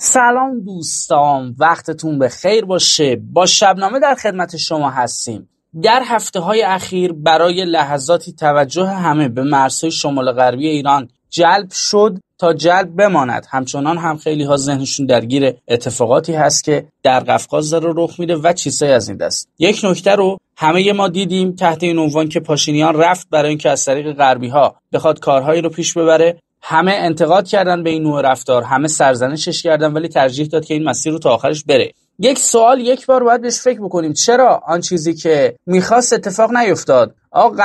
سلام دوستان وقتتون به خیر باشه با شبنامه در خدمت شما هستیم در هفته های اخیر برای لحظاتی توجه همه به مرزهای شمال غربی ایران جلب شد تا جلب بماند همچنان هم خیلی ها ذهنشون درگیر اتفاقاتی هست که در قفقاز داره رخ میده و چیزهایی از این دست یک نکته رو همه ما دیدیم تحت این عنوان که پاشینیان رفت برای اینکه از طریق غربی ها بخواد کارهایی رو پیش ببره همه انتقاد کردن به این نوع رفتار همه سرزنشش کردن ولی ترجیح داد که این مسیر رو تا آخرش بره یک سوال یک بار باید بهش فکر بکنیم چرا آن چیزی که میخواست اتفاق نیفتاد آقا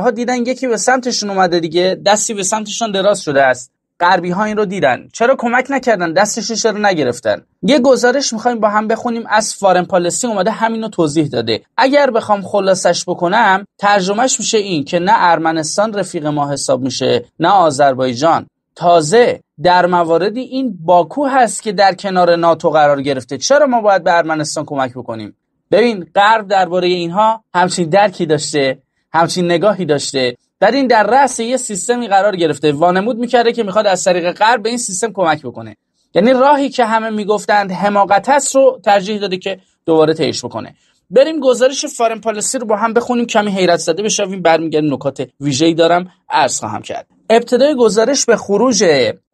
ها دیدن یکی به سمتشون اومده دیگه دستی به سمتشون دراز شده است غربی ها این رو دیدن چرا کمک نکردن دستش چرا نگرفتن یه گزارش میخوایم با هم بخونیم از فارن پالسی اومده همین رو توضیح داده اگر بخوام خلاصش بکنم ترجمهش میشه این که نه ارمنستان رفیق ما حساب میشه نه آذربایجان تازه در مواردی این باکو هست که در کنار ناتو قرار گرفته چرا ما باید به ارمنستان کمک بکنیم ببین غرب درباره اینها همچین درکی داشته همچین نگاهی داشته در این در رأس یه سیستمی قرار گرفته وانمود میکرده که میخواد از طریق غرب به این سیستم کمک بکنه یعنی راهی که همه میگفتند حماقت است رو ترجیح داده که دوباره تیش بکنه بریم گزارش فارن پالیسی رو با هم بخونیم کمی حیرت زده بشویم برمیگردیم نکات ویژه‌ای دارم عرض خواهم کرد ابتدای گزارش به خروج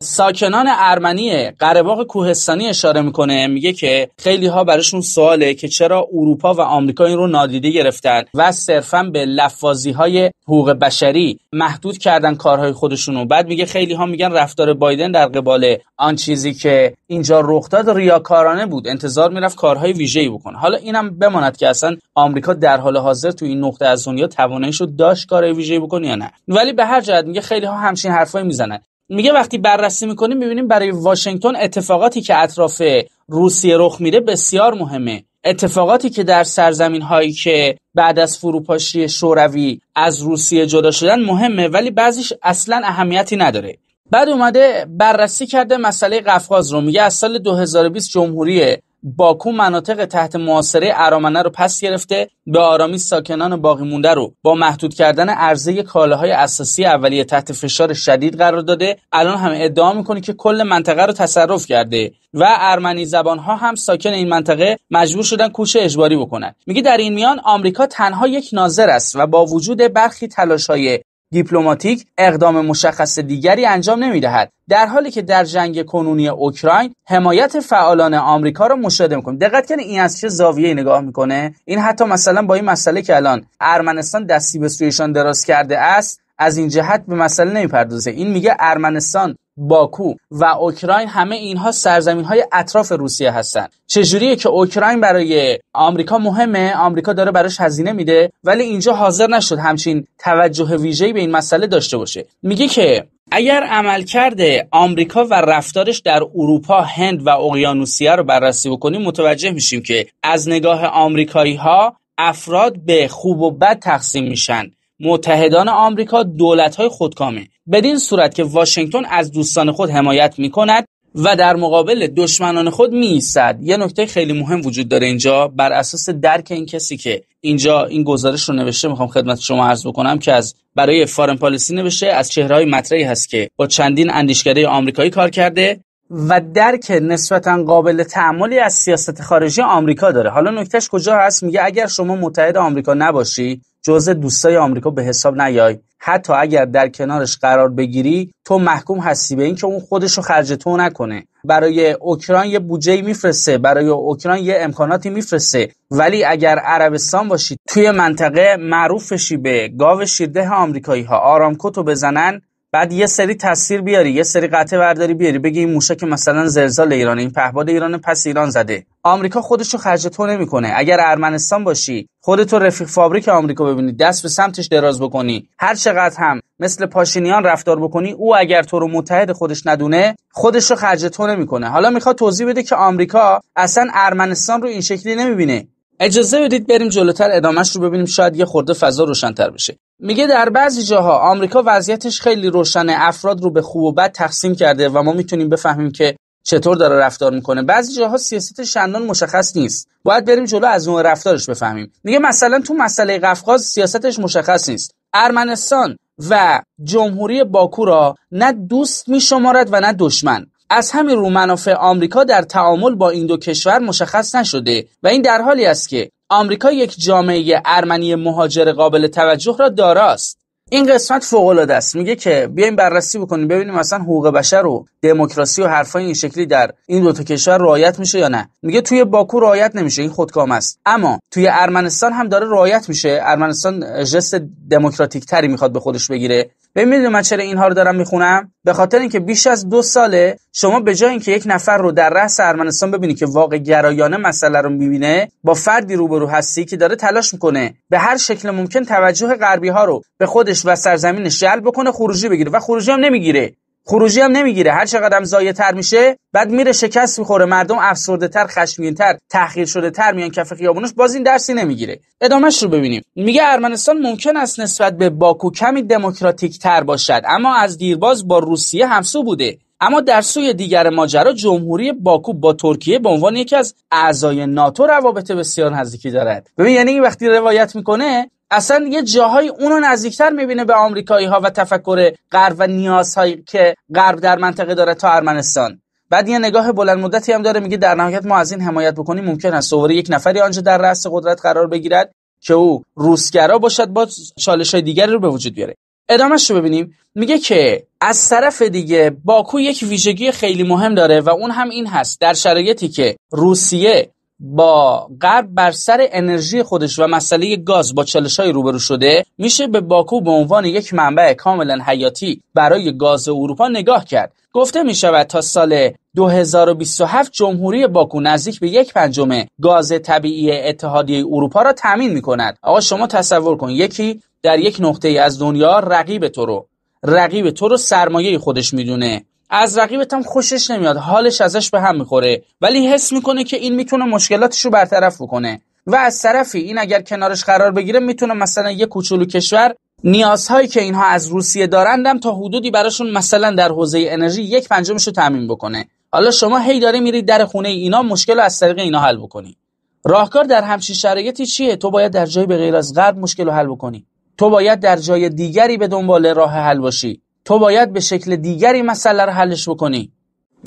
ساکنان ارمنی قرهباغ کوهستانی اشاره میکنه میگه که خیلی ها براشون سواله که چرا اروپا و آمریکا این رو نادیده گرفتن و صرفا به لفاظی های حقوق بشری محدود کردن کارهای خودشون رو بعد میگه خیلی ها میگن رفتار بایدن در قبال آن چیزی که اینجا رخ داد ریاکارانه بود انتظار میرفت کارهای ای بکنه حالا اینم بماند که اصلا آمریکا در حال حاضر تو این نقطه از دنیا تواناییشو داشت کارهای ویژه‌ای بکنه یا نه ولی به هر جهت میگه خیلی ها همچین حرفایی میزنن میگه وقتی بررسی میکنیم میبینیم برای واشنگتن اتفاقاتی که اطراف روسیه رخ میده بسیار مهمه اتفاقاتی که در سرزمین هایی که بعد از فروپاشی شوروی از روسیه جدا شدن مهمه ولی بعضیش اصلا اهمیتی نداره بعد اومده بررسی کرده مسئله قفقاز رو میگه از سال 2020 جمهوری باکو مناطق تحت محاصره ارامنه رو پس گرفته به آرامی ساکنان باقی مونده رو با محدود کردن عرضه کالاهای اساسی اولیه تحت فشار شدید قرار داده الان هم ادعا میکنه که کل منطقه رو تصرف کرده و ارمنی زبان ها هم ساکن این منطقه مجبور شدن کوچه اجباری بکنن میگه در این میان آمریکا تنها یک ناظر است و با وجود برخی تلاش های دیپلماتیک اقدام مشخص دیگری انجام نمیدهد در حالی که در جنگ کنونی اوکراین حمایت فعالان آمریکا را مشاهده میکنیم دقت کنید این از چه زاویه نگاه میکنه این حتی مثلا با این مسئله که الان ارمنستان دستی به سویشان دراز کرده است از این جهت به مسئله نمیپردازه این میگه ارمنستان باکو و اوکراین همه اینها سرزمین های اطراف روسیه هستند چجوریه که اوکراین برای آمریکا مهمه آمریکا داره براش هزینه میده ولی اینجا حاضر نشد همچین توجه ویژه‌ای به این مسئله داشته باشه میگه که اگر عملکرد آمریکا و رفتارش در اروپا، هند و اقیانوسیه رو بررسی بکنیم متوجه میشیم که از نگاه آمریکایی ها افراد به خوب و بد تقسیم میشن. متحدان آمریکا دولت های خودکامه بدین صورت که واشنگتن از دوستان خود حمایت می کند و در مقابل دشمنان خود می ایستد یه نکته خیلی مهم وجود داره اینجا بر اساس درک این کسی که اینجا این گزارش رو نوشته میخوام خدمت شما عرض بکنم که از برای فارن پالیسی نوشته از چهره های مطرحی هست که با چندین اندیشکده آمریکایی کار کرده و درک نسبتا قابل تعملی از سیاست خارجی آمریکا داره حالا نکتهش کجا هست میگه اگر شما متحد آمریکا نباشی جزء دوستای آمریکا به حساب نیای حتی اگر در کنارش قرار بگیری تو محکوم هستی به اینکه اون خودش رو خرج تو نکنه برای اوکراین یه بودجه میفرسته برای اوکراین یه امکاناتی میفرسته ولی اگر عربستان باشی توی منطقه معروف به گاو شیرده آمریکایی ها آرامکو تو بزنن بعد یه سری تصویر بیاری یه سری قطعه برداری بیاری بگی این موشک مثلا زلزال ایرانه، این پهباد ایران پس ایران زده آمریکا خودشو خرج تو نمیکنه اگر ارمنستان باشی خودتو رفیق فابریک آمریکا ببینی دست به سمتش دراز بکنی هر چقدر هم مثل پاشینیان رفتار بکنی او اگر تو رو متحد خودش ندونه خودش رو خرج تو نمیکنه حالا میخواد توضیح بده که آمریکا اصلا ارمنستان رو این شکلی نمیبینه اجازه بدید بریم جلوتر ادامش رو ببینیم شاید یه خورده فضا روشنتر بشه میگه در بعضی جاها آمریکا وضعیتش خیلی روشنه افراد رو به خوب و بد تقسیم کرده و ما میتونیم بفهمیم که چطور داره رفتار میکنه بعضی جاها سیاست شندان مشخص نیست باید بریم جلو از اون رفتارش بفهمیم میگه مثلا تو مسئله قفقاز سیاستش مشخص نیست ارمنستان و جمهوری باکو را نه دوست میشمارد و نه دشمن از همین رو منافع آمریکا در تعامل با این دو کشور مشخص نشده و این در حالی است که آمریکا یک جامعه ارمنی مهاجر قابل توجه را داراست این قسمت فوق العاده است میگه که بیایم بررسی بکنیم ببینیم مثلا حقوق بشر و دموکراسی و حرفای این شکلی در این دو تا کشور رعایت میشه یا نه میگه توی باکو رعایت نمیشه این خودکام است اما توی ارمنستان هم داره رعایت میشه ارمنستان جست دموکراتیک تری میخواد به خودش بگیره ببینید من چرا اینها رو دارم میخونم به خاطر اینکه بیش از دو ساله شما به جای اینکه یک نفر رو در رأس ارمنستان ببینی که واقع گرایانه مسئله رو میبینه با فردی روبرو هستی که داره تلاش میکنه به هر شکل ممکن توجه غربی ها رو به خودش و سرزمینش جلب بکنه خروجی بگیره و خروجی هم نمیگیره خروجی هم نمیگیره هر چقدر هم زایه تر میشه بعد میره شکست میخوره مردم افسرده تر خشمگین تر تحقیر شده تر میان کف خیابونش باز این درسی نمیگیره ادامهش رو ببینیم میگه ارمنستان ممکن است نسبت به باکو کمی دموکراتیک تر باشد اما از دیرباز با روسیه همسو بوده اما در سوی دیگر ماجرا جمهوری باکو با ترکیه به عنوان یکی از اعضای ناتو روابط بسیار نزدیکی دارد ببین یعنی وقتی روایت میکنه اصلا یه جاهای اونو نزدیکتر میبینه به آمریکایی ها و تفکر غرب و نیازهایی که غرب در منطقه داره تا ارمنستان بعد یه نگاه بلند مدتی هم داره میگه در نهایت ما از این حمایت بکنیم ممکن است ظهور یک نفری آنجا در رأس قدرت قرار بگیرد که او روسگرا باشد با چالش های دیگری رو به وجود بیاره ادامهش رو ببینیم میگه که از طرف دیگه باکو یک ویژگی خیلی مهم داره و اون هم این هست در شرایطی که روسیه با غرب بر سر انرژی خودش و مسئله گاز با چلش های روبرو شده میشه به باکو به عنوان یک منبع کاملا حیاتی برای گاز اروپا نگاه کرد گفته می شود تا سال 2027 جمهوری باکو نزدیک به یک پنجم گاز طبیعی اتحادیه اروپا را تامین می کند آقا شما تصور کن یکی در یک نقطه از دنیا رقیب تو رو رقیب تو رو سرمایه خودش میدونه از رقیبت هم خوشش نمیاد حالش ازش به هم میخوره ولی حس میکنه که این میتونه مشکلاتش رو برطرف بکنه و از طرفی این اگر کنارش قرار بگیره میتونه مثلا یه کوچولو کشور نیازهایی که اینها از روسیه دارندم تا حدودی براشون مثلا در حوزه انرژی یک پنجمش رو تعمین بکنه حالا شما هی داره میرید در خونه اینا مشکل رو از طریق اینا حل بکنی راهکار در همچین شرایطی چیه تو باید در جای به غیر از غرب مشکل حل بکنی تو باید در جای دیگری به دنبال راه حل باشی تو باید به شکل دیگری مسئله رو حلش بکنی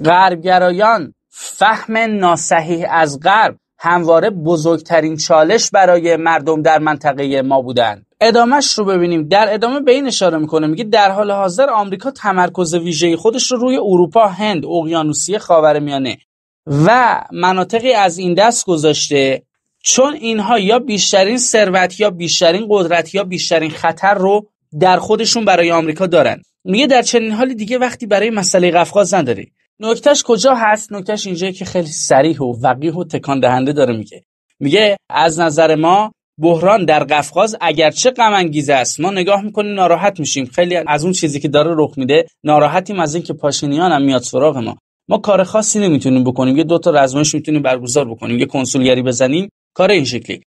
غربگرایان فهم ناسحیح از غرب همواره بزرگترین چالش برای مردم در منطقه ما بودند ادامهش رو ببینیم در ادامه به این اشاره میکنه میگه در حال حاضر آمریکا تمرکز ویژه خودش رو روی اروپا هند اقیانوسیه میانه و مناطقی از این دست گذاشته چون اینها یا بیشترین ثروت یا بیشترین قدرت یا بیشترین خطر رو در خودشون برای آمریکا دارن میگه در چنین حال دیگه وقتی برای مسئله قفقاز نداری نکتهش کجا هست نکتهش اینجایی که خیلی صریح و وقیح و تکان دهنده داره میگه میگه از نظر ما بحران در قفقاز اگرچه غم انگیز است ما نگاه میکنیم ناراحت میشیم خیلی از اون چیزی که داره رخ میده ناراحتیم از اینکه پاشینیان هم میاد سراغ ما ما کار خاصی نمیتونیم بکنیم یه دو تا رزمایش میتونیم برگزار بکنیم یه کنسولگری بزنیم کار این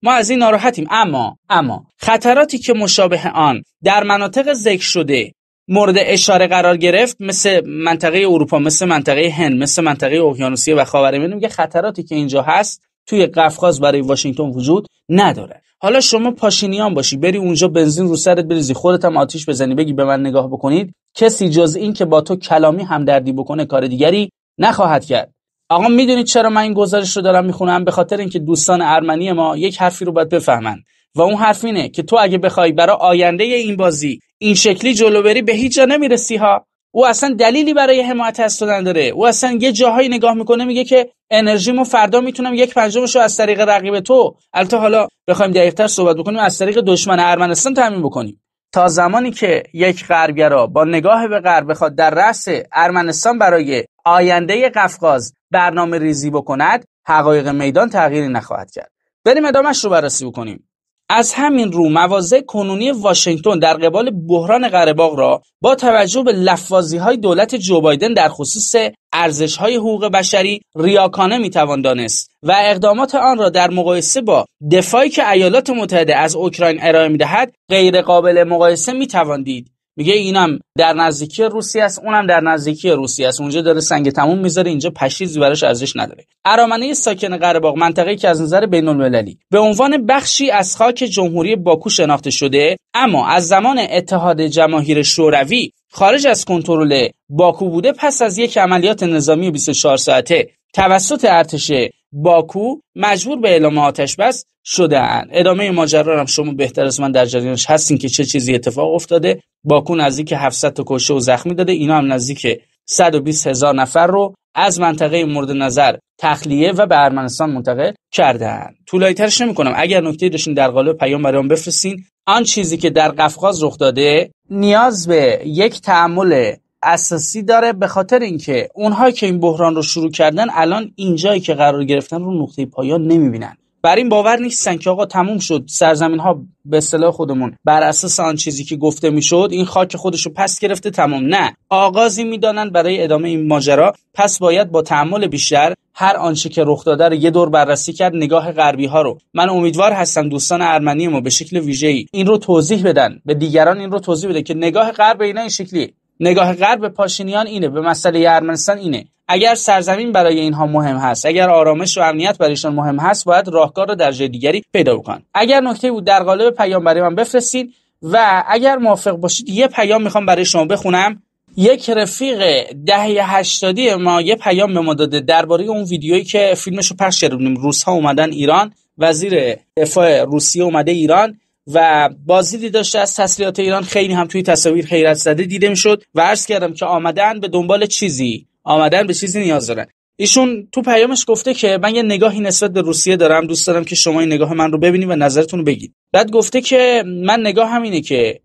ما از این ناراحتیم اما اما خطراتی که مشابه آن در مناطق ذکر شده مورد اشاره قرار گرفت مثل منطقه اروپا مثل منطقه هند مثل منطقه اقیانوسیه و خاورمیانه میگه خطراتی که اینجا هست توی قفقاز برای واشنگتن وجود نداره حالا شما پاشینیان باشی بری اونجا بنزین رو سرت بریزی خودت هم آتیش بزنی بگی به من نگاه بکنید کسی جز این که با تو کلامی همدردی بکنه کار دیگری نخواهد کرد آقا میدونید چرا من این گزارش رو دارم میخونم به خاطر اینکه دوستان ارمنی ما یک حرفی رو باید بفهمن و اون حرف اینه که تو اگه بخوای برای آینده این بازی این شکلی جلو بری به هیچ جا نمیرسی ها او اصلا دلیلی برای حمایت از تو نداره او اصلا یه جاهایی نگاه میکنه میگه که انرژیمو فردا میتونم یک پنجمش رو از طریق رقیب تو البته حالا بخوایم دقیقتر صحبت بکنیم از طریق دشمن ارمنستان تعمین بکنیم تا زمانی که یک غربگرا با نگاه به غرب بخواد در رأس ارمنستان برای آینده قفقاز برنامه ریزی بکند حقایق میدان تغییری نخواهد کرد بریم ادامش رو بررسی بکنیم از همین رو مواضع کنونی واشنگتن در قبال بحران قرهباغ را با توجه به لفاظی های دولت جو بایدن در خصوص ارزش های حقوق بشری ریاکانه میتوان دانست و اقدامات آن را در مقایسه با دفاعی که ایالات متحده از اوکراین ارائه میدهد غیر قابل مقایسه میتوان دید میگه اینم در نزدیکی روسیه است اونم در نزدیکی روسیه است اونجا داره سنگ تموم میذاره اینجا پشیزی براش ارزش نداره ارامنه ساکن قره منطقه که از نظر بین المللی به عنوان بخشی از خاک جمهوری باکو شناخته شده اما از زمان اتحاد جماهیر شوروی خارج از کنترل باکو بوده پس از یک عملیات نظامی 24 ساعته توسط ارتش باکو مجبور به اعلام آتشبس شدهاند ادامه ماجرا هم شما بهتر از من در جریانش هستین که چه چیزی اتفاق افتاده باکو نزدیک 700 تا کشته و زخمی داده اینا هم نزدیک 120 هزار نفر رو از منطقه مورد نظر تخلیه و به ارمنستان منتقل کردن طولایی ترش نمی کنم اگر نکته داشتین در قالب پیام برام بفرستین آن چیزی که در قفقاز رخ داده نیاز به یک تعامل اساسی داره به خاطر اینکه اونهایی که این بحران رو شروع کردن الان اینجایی که قرار گرفتن رو نقطه پایان نمیبینن بر این باور نیستن که آقا تموم شد سرزمین ها به اصطلاح خودمون بر اساس آن چیزی که گفته میشد این خاک خودش رو پس گرفته تمام نه آغازی میدانند برای ادامه این ماجرا پس باید با تحمل بیشتر هر آنچه که رخ داده رو یه دور بررسی کرد نگاه غربی ها رو من امیدوار هستم دوستان ارمنی ما به شکل ویژه‌ای این رو توضیح بدن به دیگران این رو توضیح بده که نگاه غرب این شکلی نگاه غرب به پاشینیان اینه به مسئله ارمنستان اینه اگر سرزمین برای اینها مهم هست اگر آرامش و امنیت برایشان مهم هست باید راهکار را در جای دیگری پیدا بکنن اگر نکته بود در قالب پیام برای من بفرستید و اگر موافق باشید یه پیام میخوام برای شما بخونم یک رفیق دهه هشتادی ما یه پیام به ما داده درباره اون ویدیویی که فیلمش رو پخش کردیم روس ها اومدن ایران وزیر دفاع روسیه اومده ایران و بازدیدی داشته از تسلیحات ایران خیلی هم توی تصاویر حیرت زده دیده میشد و عرض کردم که آمدن به دنبال چیزی آمدن به چیزی نیاز دارن ایشون تو پیامش گفته که من یه نگاهی نسبت به روسیه دارم دوست دارم که شما این نگاه من رو ببینید و نظرتون رو بگید بعد گفته که من نگاه همینه که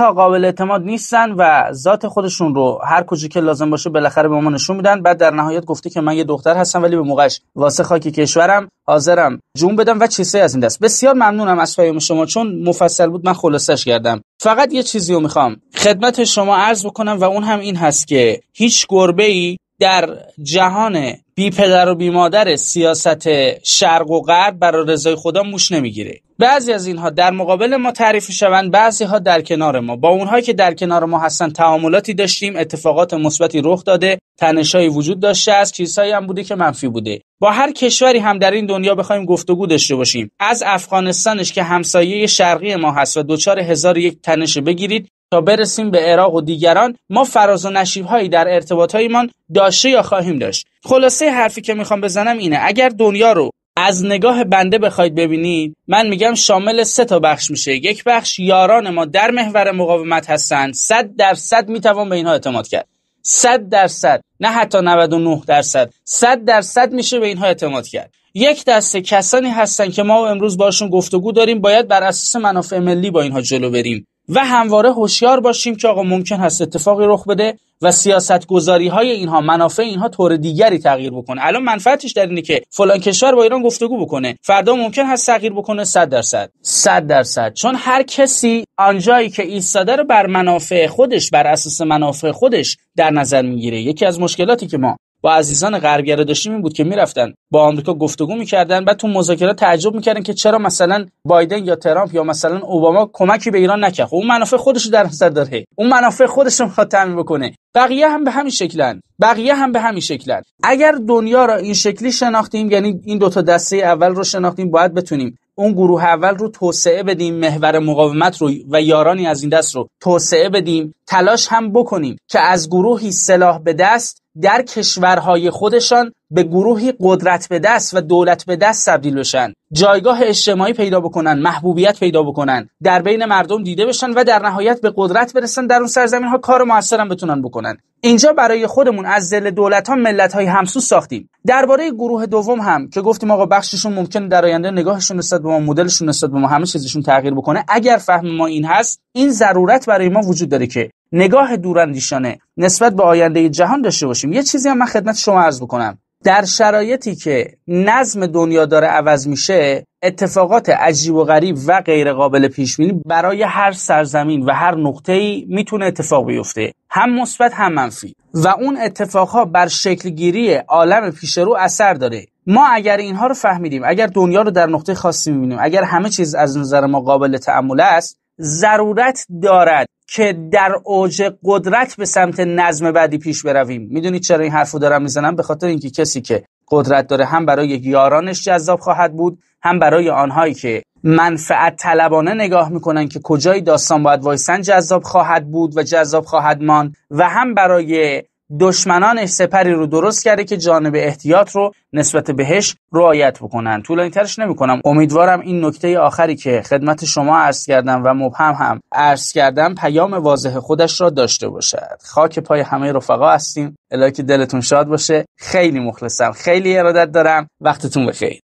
ها قابل اعتماد نیستن و ذات خودشون رو هر کجی که لازم باشه بالاخره به ما نشون میدن بعد در نهایت گفته که من یه دختر هستم ولی به موقعش واسه خاک کشورم حاضرم جون بدم و چیزی از این دست بسیار ممنونم از پیام شما چون مفصل بود من خلاصش کردم فقط یه چیزی رو میخوام خدمت شما عرض بکنم و اون هم این هست که هیچ گربه ای در جهان بی پدر و بی مادر سیاست شرق و غرب برای رضای خدا موش نمیگیره بعضی از اینها در مقابل ما تعریف شوند بعضی ها در کنار ما با اونهایی که در کنار ما هستن تعاملاتی داشتیم اتفاقات مثبتی رخ داده تنشهایی وجود داشته است چیزهایی هم بوده که منفی بوده با هر کشوری هم در این دنیا بخوایم گفتگو داشته باشیم از افغانستانش که همسایه شرقی ما هست و دچار هزار یک تنش بگیرید تا برسیم به عراق و دیگران ما فراز و نشیب هایی در ارتباط هایمان داشته یا خواهیم داشت خلاصه حرفی که میخوام بزنم اینه اگر دنیا رو از نگاه بنده بخواید ببینید من میگم شامل سه تا بخش میشه یک بخش یاران ما در محور مقاومت هستند 100 درصد میتوان به اینها اعتماد کرد 100 درصد نه حتی 99 درصد 100 درصد میشه به اینها اعتماد کرد یک دسته کسانی هستن که ما امروز باشون گفتگو داریم باید بر اساس منافع ملی با اینها جلو بریم و همواره هوشیار باشیم که آقا ممکن هست اتفاقی رخ بده و سیاست گذاری های اینها منافع اینها طور دیگری تغییر بکنه الان منفعتش در اینه که فلان کشور با ایران گفتگو بکنه فردا ممکن هست تغییر بکنه صد درصد 100 درصد چون هر کسی آنجایی که ایستاده رو بر منافع خودش بر اساس منافع خودش در نظر میگیره یکی از مشکلاتی که ما عزیزان غربگرا داشتیم این بود که میرفتن با آمریکا گفتگو میکردن بعد تو مذاکرات تعجب میکردن که چرا مثلا بایدن یا ترامپ یا مثلا اوباما کمکی به ایران نکرد خب اون منافع خودش رو در نظر داره اون منافع خودش رو میخواد تامین بکنه بقیه هم به همین شکلن بقیه هم به همین شکلن اگر دنیا را این شکلی شناختیم یعنی این دوتا دسته اول رو شناختیم باید بتونیم اون گروه اول رو توسعه بدیم محور مقاومت رو و یارانی از این دست رو توسعه بدیم تلاش هم بکنیم که از گروهی سلاح به دست در کشورهای خودشان به گروهی قدرت به دست و دولت به دست تبدیل بشن جایگاه اجتماعی پیدا بکنن محبوبیت پیدا بکنن در بین مردم دیده بشن و در نهایت به قدرت برسن در اون سرزمین ها کار هم بتونن بکنن اینجا برای خودمون از زل دولت ها ملت های همسو ساختیم درباره گروه دوم هم که گفتیم آقا بخششون ممکن در آینده نگاهشون نسبت به ما مدلشون نسبت به ما همه چیزشون تغییر بکنه اگر فهم ما این هست این ضرورت برای ما وجود داره که نگاه دوراندیشانه نسبت به آینده جهان داشته باشیم یه چیزی هم من خدمت شما عرض بکنم در شرایطی که نظم دنیا داره عوض میشه اتفاقات عجیب و غریب و غیر قابل پیش بینی برای هر سرزمین و هر نقطه ای میتونه اتفاق بیفته هم مثبت هم منفی و اون اتفاقها بر گیری عالم پیش رو اثر داره ما اگر اینها رو فهمیدیم اگر دنیا رو در نقطه خاصی میبینیم اگر همه چیز از نظر ما قابل تعمل است ضرورت دارد که در اوج قدرت به سمت نظم بعدی پیش برویم میدونید چرا این حرفو دارم میزنم به خاطر اینکه کسی که قدرت داره هم برای یارانش جذاب خواهد بود هم برای آنهایی که منفعت طلبانه نگاه میکنن که کجای داستان باید وایسن جذاب خواهد بود و جذاب خواهد ماند و هم برای دشمنانش سپری رو درست کرده که جانب احتیاط رو نسبت بهش رعایت بکنن طولانی ترش نمی کنم امیدوارم این نکته آخری که خدمت شما عرض کردم و مبهم هم عرض کردم پیام واضح خودش را داشته باشد خاک پای همه رفقا هستیم الهی که دلتون شاد باشه خیلی مخلصم خیلی ارادت دارم وقتتون بخیر